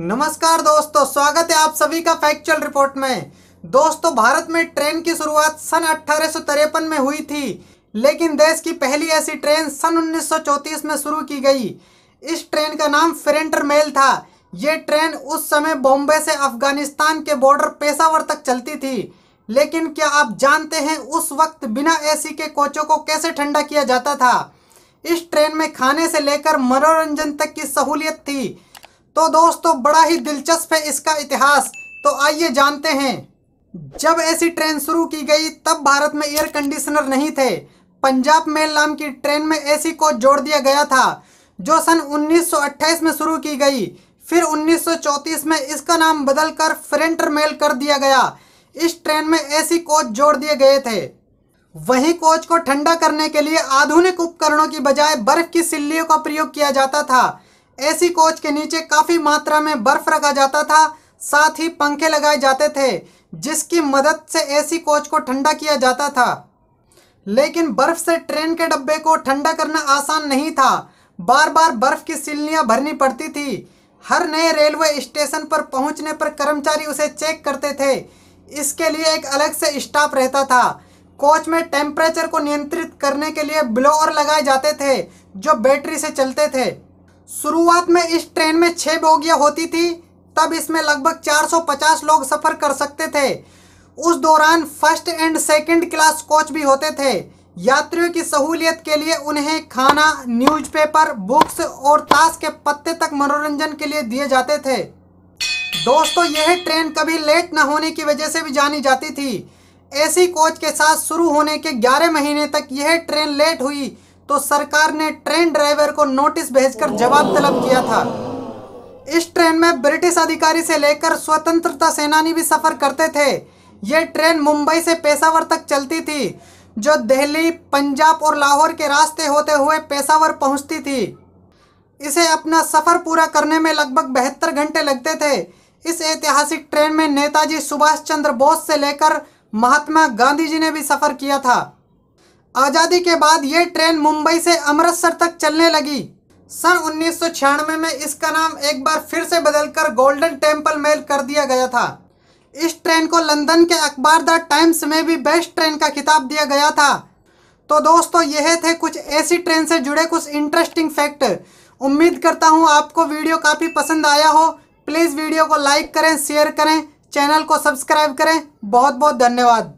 नमस्कार दोस्तों स्वागत है आप सभी का फैक्चुअल रिपोर्ट में दोस्तों भारत में ट्रेन की शुरुआत सन अठारह में हुई थी लेकिन देश की पहली ऐसी ट्रेन सन 1934 में शुरू की गई इस ट्रेन का नाम फ्रेंटर मेल था ये ट्रेन उस समय बॉम्बे से अफगानिस्तान के बॉर्डर पेशावर तक चलती थी लेकिन क्या आप जानते हैं उस वक्त बिना एसी के कोचों को कैसे ठंडा किया जाता था इस ट्रेन में खाने से लेकर मनोरंजन तक की सहूलियत थी तो दोस्तों बड़ा ही दिलचस्प है इसका इतिहास तो आइए जानते हैं जब ऐसी ट्रेन शुरू की गई तब भारत में एयर कंडीशनर नहीं थे पंजाब मेल नाम की ट्रेन में एसी को जोड़ दिया गया था जो सन 1928 में शुरू की गई फिर 1934 में इसका नाम बदलकर फ्रेंटर मेल कर दिया गया इस ट्रेन में एसी कोच जोड़ दिए गए थे वहीं कोच को ठंडा करने के लिए आधुनिक उपकरणों की बजाय बर्फ की सिल्लियों का प्रयोग किया जाता था ऐसी कोच के नीचे काफ़ी मात्रा में बर्फ रखा जाता था साथ ही पंखे लगाए जाते थे जिसकी मदद से ऐसी कोच को ठंडा किया जाता था लेकिन बर्फ से ट्रेन के डब्बे को ठंडा करना आसान नहीं था बार बार बर्फ की सिलनियाँ भरनी पड़ती थी हर नए रेलवे स्टेशन पर पहुंचने पर कर्मचारी उसे चेक करते थे इसके लिए एक अलग से स्टाफ रहता था कोच में टेम्परेचर को नियंत्रित करने के लिए ब्लोअर लगाए जाते थे जो बैटरी से चलते थे शुरुआत में इस ट्रेन में छः बोगियाँ होती थी तब इसमें लगभग 450 लोग सफ़र कर सकते थे उस दौरान first and second class coach भी होते थे यात्रियों की सहूलियत के लिए उन्हें खाना न्यूज़पेपर, बुक्स और ताश के पत्ते तक मनोरंजन के लिए दिए जाते थे दोस्तों यह ट्रेन कभी लेट न होने की वजह से भी जानी जाती थी ऐसी कोच के साथ शुरू होने के ग्यारह महीने तक यह ट्रेन लेट हुई तो सरकार ने ट्रेन ड्राइवर को नोटिस भेजकर जवाब तलब किया था इस ट्रेन में ब्रिटिश अधिकारी से लेकर स्वतंत्रता सेनानी भी सफर करते थे यह ट्रेन मुंबई से पेशावर तक चलती थी जो दिल्ली पंजाब और लाहौर के रास्ते होते हुए पेशावर पहुंचती थी इसे अपना सफ़र पूरा करने में लगभग बहत्तर घंटे लगते थे इस ऐतिहासिक ट्रेन में नेताजी सुभाष चंद्र बोस से लेकर महात्मा गांधी जी ने भी सफ़र किया था आज़ादी के बाद ये ट्रेन मुंबई से अमृतसर तक चलने लगी सन उन्नीस में इसका नाम एक बार फिर से बदलकर गोल्डन टेम्पल मेल कर दिया गया था इस ट्रेन को लंदन के अखबार द टाइम्स में भी बेस्ट ट्रेन का खिताब दिया गया था तो दोस्तों यह थे कुछ ऐसी ट्रेन से जुड़े कुछ इंटरेस्टिंग फैक्ट उम्मीद करता हूँ आपको वीडियो काफ़ी पसंद आया हो प्लीज़ वीडियो को लाइक करें शेयर करें चैनल को सब्सक्राइब करें बहुत बहुत धन्यवाद